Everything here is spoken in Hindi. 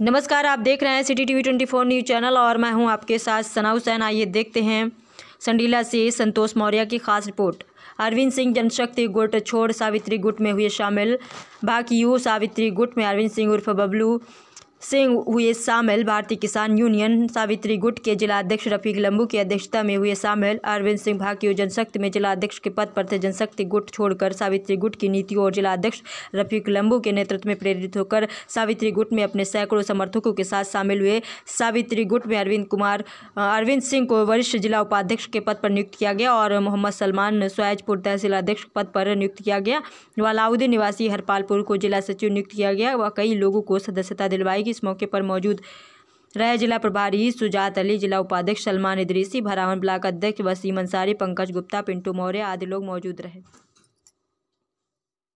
नमस्कार आप देख रहे हैं city TV four news channel और मैं हूं आपके साथ सना हुसैन आइए देखते हैं संडीला से संतोष मौर्य की खास रिपोर्ट अरविंद सिंह जनशक्ति गुट छोड़ सावित्री गुट में हुए शामिल बाकी यू सावित्री गुट में अरविंद सिंह उर्फ बबलू सिंह हुए शामिल भारतीय किसान यूनियन सावित्री गुट के जिलाध्यक्ष रफीक लंबू की अध्यक्षता में हुए शामिल अरविंद सिंह भाकियो जनशक्ति में जिलाध्यक्ष के पद पर थे जनशक्ति गुट छोड़कर सावित्री गुट की नीतियों और जिलाध्यक्ष रफीक लंबू के नेतृत्व में प्रेरित होकर सावित्री गुट में अपने सैकड़ों समर्थकों के साथ शामिल हुए सावित्री गुट में अरविंद कुमार अरविंद सिंह को वरिष्ठ जिला उपाध्यक्ष के पद पर नियुक्त किया गया और मोहम्मद सलमान स्वैजपुर तहसीलाध्यक्ष पद पर नियुक्त किया गया वालाउद्दीन निवासी हरपालपुर को जिला सचिव नियुक्त किया गया व कई लोगों को सदस्यता दिलवाई जाएगी इस मौके पर मौजूद रहे जिला प्रभारी सुजात अली जिला उपाध्यक्ष सलमान इदरीसी भरावन ब्लाक अध्यक्ष वसीम अंसारी पंकज गुप्ता पिंटू मौर्य आदि लोग मौजूद रहे